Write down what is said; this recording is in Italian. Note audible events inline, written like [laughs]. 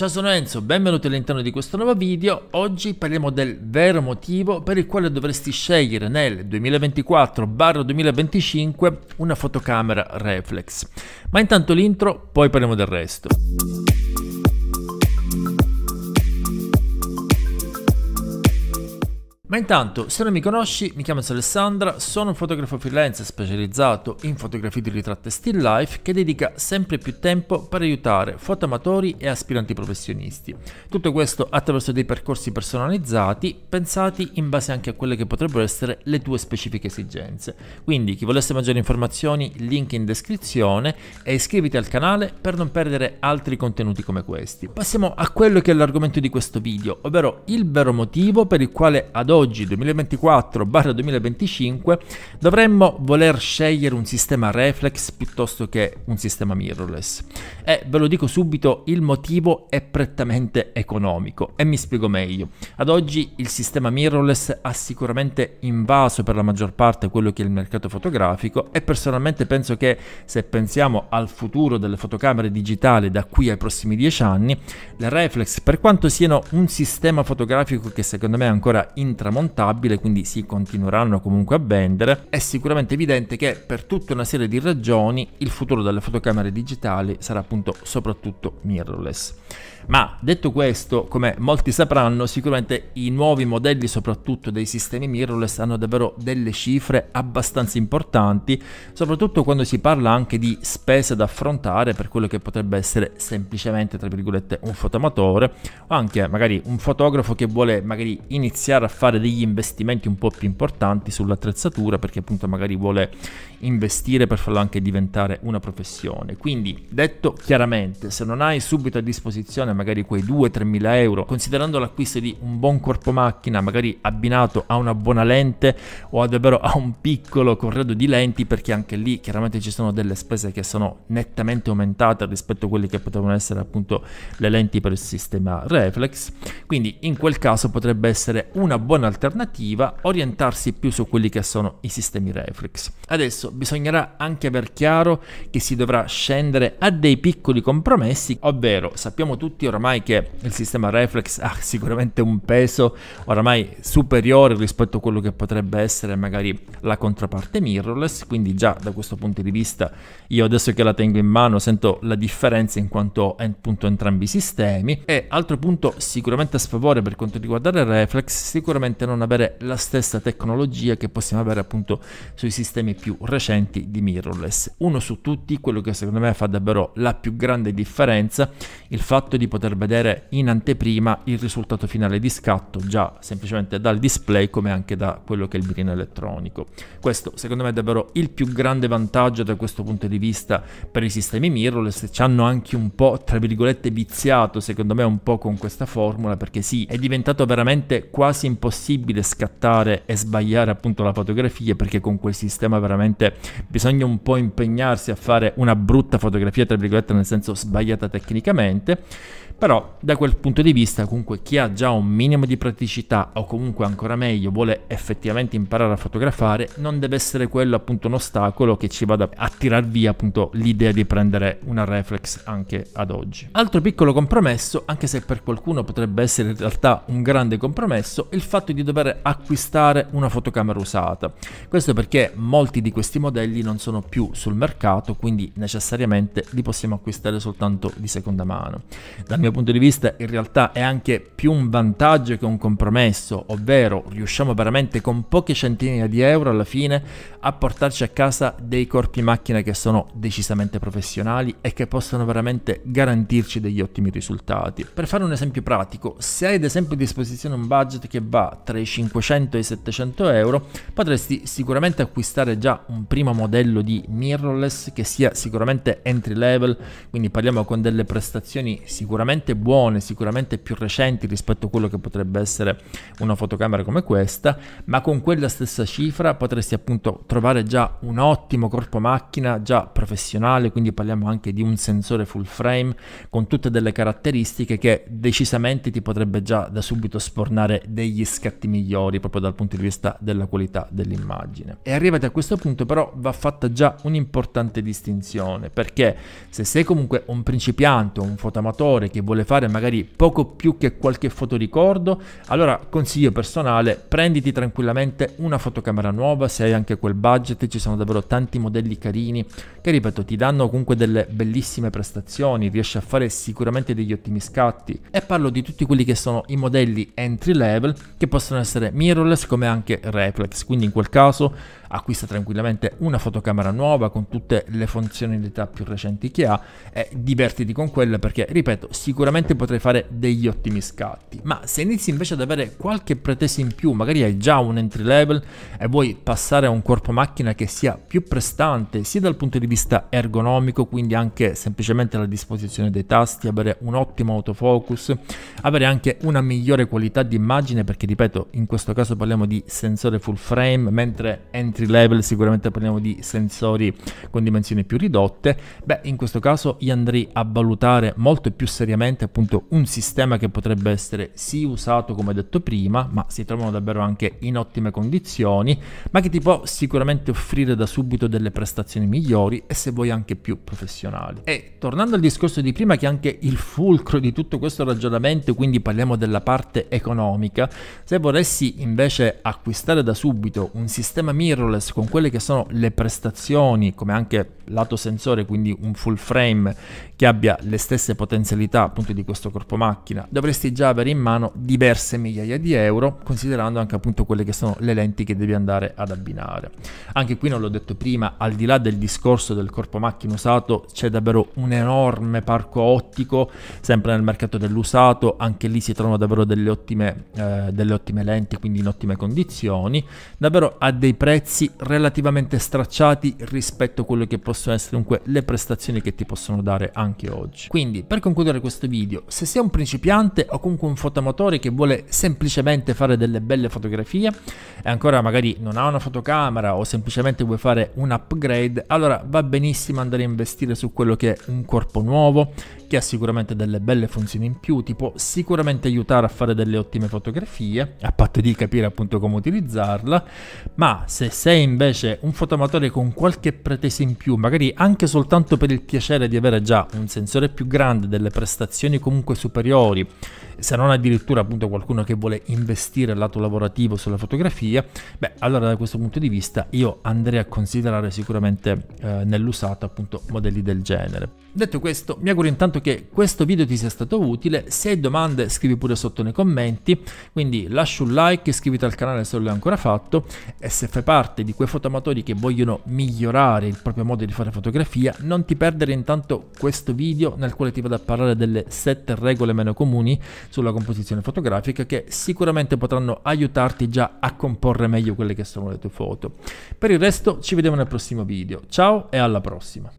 Ciao sono Enzo, benvenuti all'interno di questo nuovo video. Oggi parliamo del vero motivo per il quale dovresti scegliere nel 2024-2025 una fotocamera reflex. Ma intanto l'intro, poi parliamo del resto. Ma intanto, se non mi conosci, mi chiamo Alessandra, sono un fotografo freelance specializzato in fotografie di ritratto e still life che dedica sempre più tempo per aiutare fotoamatori e aspiranti professionisti. Tutto questo attraverso dei percorsi personalizzati, pensati in base anche a quelle che potrebbero essere le tue specifiche esigenze. Quindi, chi volesse maggiori informazioni, link in descrizione e iscriviti al canale per non perdere altri contenuti come questi. Passiamo a quello che è l'argomento di questo video, ovvero il vero motivo per il quale ad oggi oggi 2024-2025 dovremmo voler scegliere un sistema reflex piuttosto che un sistema mirrorless. E ve lo dico subito, il motivo è prettamente economico e mi spiego meglio. Ad oggi il sistema mirrorless ha sicuramente invaso per la maggior parte quello che è il mercato fotografico e personalmente penso che se pensiamo al futuro delle fotocamere digitali da qui ai prossimi dieci anni, le reflex per quanto siano un sistema fotografico che secondo me è ancora intramontabile intramontabile, quindi si continueranno comunque a vendere, è sicuramente evidente che per tutta una serie di ragioni il futuro delle fotocamere digitali sarà appunto soprattutto mirrorless. Ma detto questo, come molti sapranno, sicuramente i nuovi modelli, soprattutto dei sistemi mirrorless, hanno davvero delle cifre abbastanza importanti, soprattutto quando si parla anche di spese da affrontare per quello che potrebbe essere semplicemente, tra virgolette, un fotomatore o anche magari un fotografo che vuole magari iniziare a fare degli investimenti un po' più importanti sull'attrezzatura perché appunto magari vuole investire per farlo anche diventare una professione. Quindi, detto chiaramente, se non hai subito a disposizione settimana, magari quei 2-3 mila euro, considerando l'acquisto di un buon corpo macchina, magari abbinato a una buona lente o davvero a un piccolo corredo di lenti, perché anche lì chiaramente ci sono delle spese che sono nettamente aumentate rispetto a quelle che potevano essere appunto le lenti per il sistema reflex. Quindi in quel caso potrebbe essere una buona alternativa orientarsi più su quelli che sono i sistemi reflex. Adesso bisognerà anche aver chiaro che si dovrà scendere a dei piccoli compromessi, ovvero sappiamo tutti tutti oramai che il sistema reflex [laughs] ha sicuramente un peso oramai superiore rispetto a quello che potrebbe essere magari la controparte mirrorless, quindi già da questo punto di vista io adesso che la tengo in mano sento la differenza in quanto appunto entrambi i sistemi e altro punto sicuramente a sfavore per quanto riguarda il reflex, sicuramente non avere la stessa tecnologia che possiamo avere appunto sui sistemi più recenti di mirrorless. Uno su tutti, quello che secondo me fa davvero la più grande differenza, il fatto di poter vedere in anteprima il risultato finale di scatto già semplicemente dal display come anche da quello che è il mirino elettronico. Questo secondo me è davvero il più grande vantaggio da questo punto di vista per i sistemi mirrorless, ci hanno anche un po' tra virgolette viziato secondo me un po' con questa formula perché sì, è diventato veramente quasi impossibile scattare e sbagliare appunto la fotografia perché con quel sistema veramente bisogna un po' impegnarsi a fare una brutta fotografia tra virgolette nel senso sbagliata tecnicamente però da quel punto di vista comunque chi ha già un minimo di praticità o comunque ancora meglio vuole effettivamente imparare a fotografare non deve essere quello appunto un ostacolo che ci vada a tirar via appunto l'idea di prendere una reflex anche ad oggi. Altro piccolo compromesso, anche se per qualcuno potrebbe essere in realtà un grande compromesso, è il fatto di dover acquistare una fotocamera usata. Questo perché molti di questi modelli non sono più sul mercato, quindi necessariamente li possiamo acquistare soltanto di seconda mano. Dal mio mio punto di vista in realtà è anche più un vantaggio che un compromesso, ovvero riusciamo veramente con poche centinaia di euro alla fine a portarci a casa dei corpi macchina che sono decisamente professionali e che possono veramente garantirci degli ottimi risultati. Per fare un esempio pratico, se hai ad esempio a disposizione un budget che va tra i 500 e i 700 euro, potresti sicuramente acquistare già un primo modello di mirrorless che sia sicuramente entry level, quindi parliamo con delle prestazioni sicuramente sicuramente buone, sicuramente più recenti rispetto a quello che potrebbe essere una fotocamera come questa, ma con quella stessa cifra potresti appunto trovare già un ottimo corpo macchina, già professionale, quindi parliamo anche di un sensore full frame con tutte delle caratteristiche che decisamente ti potrebbe già da subito spornare degli scatti migliori proprio dal punto di vista della qualità dell'immagine. E arrivati a questo punto però va fatta già un'importante distinzione perché se sei comunque un principiante, o un fotoamatore che che vuole fare magari poco più che qualche fotoricordo, allora consiglio personale, prenditi tranquillamente una fotocamera nuova, se hai anche quel budget, ci sono davvero tanti modelli carini che ripeto ti danno comunque delle bellissime prestazioni, riesci a fare sicuramente degli ottimi scatti e parlo di tutti quelli che sono i modelli entry level che possono essere mirrorless come anche reflex, quindi in quel caso acquista tranquillamente una fotocamera nuova con tutte le funzionalità più recenti che ha e divertiti con quella perché ripeto si sicuramente potrai fare degli ottimi scatti. Ma se inizi invece ad avere qualche pretesa in più, magari hai già un entry level e vuoi passare a un corpo macchina che sia più prestante sia dal punto di vista ergonomico, quindi anche semplicemente la disposizione dei tasti, avere un ottimo autofocus, avere anche una migliore qualità di immagine perché ripeto in questo caso parliamo di sensore full frame mentre entry level sicuramente parliamo di sensori con dimensioni più ridotte, beh in questo caso io andrei a valutare molto più seriamente ovviamente appunto un sistema che potrebbe essere sì usato come detto prima, ma si trovano davvero anche in ottime condizioni, ma che ti può sicuramente offrire da subito delle prestazioni migliori e se vuoi anche più professionali. E tornando al discorso di prima che è anche il fulcro di tutto questo ragionamento, quindi parliamo della parte economica, se vorresti invece acquistare da subito un sistema mirrorless con quelle che sono le prestazioni, come anche lato sensore, quindi un full frame che abbia le stesse potenzialità appunto di questo corpo macchina, dovresti già avere in mano diverse migliaia di euro, considerando anche appunto quelle che sono le lenti che devi andare ad abbinare. Anche qui non l'ho detto prima, al di là del discorso del corpo macchina usato, c'è davvero un enorme parco ottico, sempre nel mercato dell'usato, anche lì si trovano davvero delle ottime, eh, delle ottime lenti, quindi in ottime condizioni, davvero a dei prezzi relativamente stracciati rispetto a quello che posso possono essere dunque le prestazioni che ti possono dare anche oggi. Quindi per concludere questo video, se sei un principiante o comunque un fotomotore che vuole semplicemente fare delle belle fotografie e ancora magari non ha una fotocamera o semplicemente vuoi fare un upgrade, allora va benissimo andare a investire su quello che è un corpo nuovo, che ha sicuramente delle belle funzioni in più, ti può sicuramente aiutare a fare delle ottime fotografie, a patto di capire appunto come utilizzarla, ma se sei invece un fotomatore con qualche pretesa in più, magari anche soltanto per il piacere di avere già un sensore più grande, delle prestazioni comunque superiori, se non addirittura appunto qualcuno che vuole investire lato lavorativo sulla fotografia, beh allora da questo punto di vista io andrei a considerare sicuramente eh, nell'usato appunto modelli del genere. Detto questo, mi auguro intanto sperato che questo video ti sia stato utile, se hai domande scrivi pure sotto nei commenti, quindi lascia un like, iscriviti al canale se non l'hai ancora fatto e se fai parte di quei fotomatori che vogliono migliorare il proprio modo di fare fotografia, non ti perdere intanto questo video nel quale ti vado a parlare delle 7 regole meno comuni sulla composizione fotografica che sicuramente potranno aiutarti già a comporre meglio quelle che sono le tue foto. Per il resto ci vediamo nel prossimo video, ciao e alla prossima!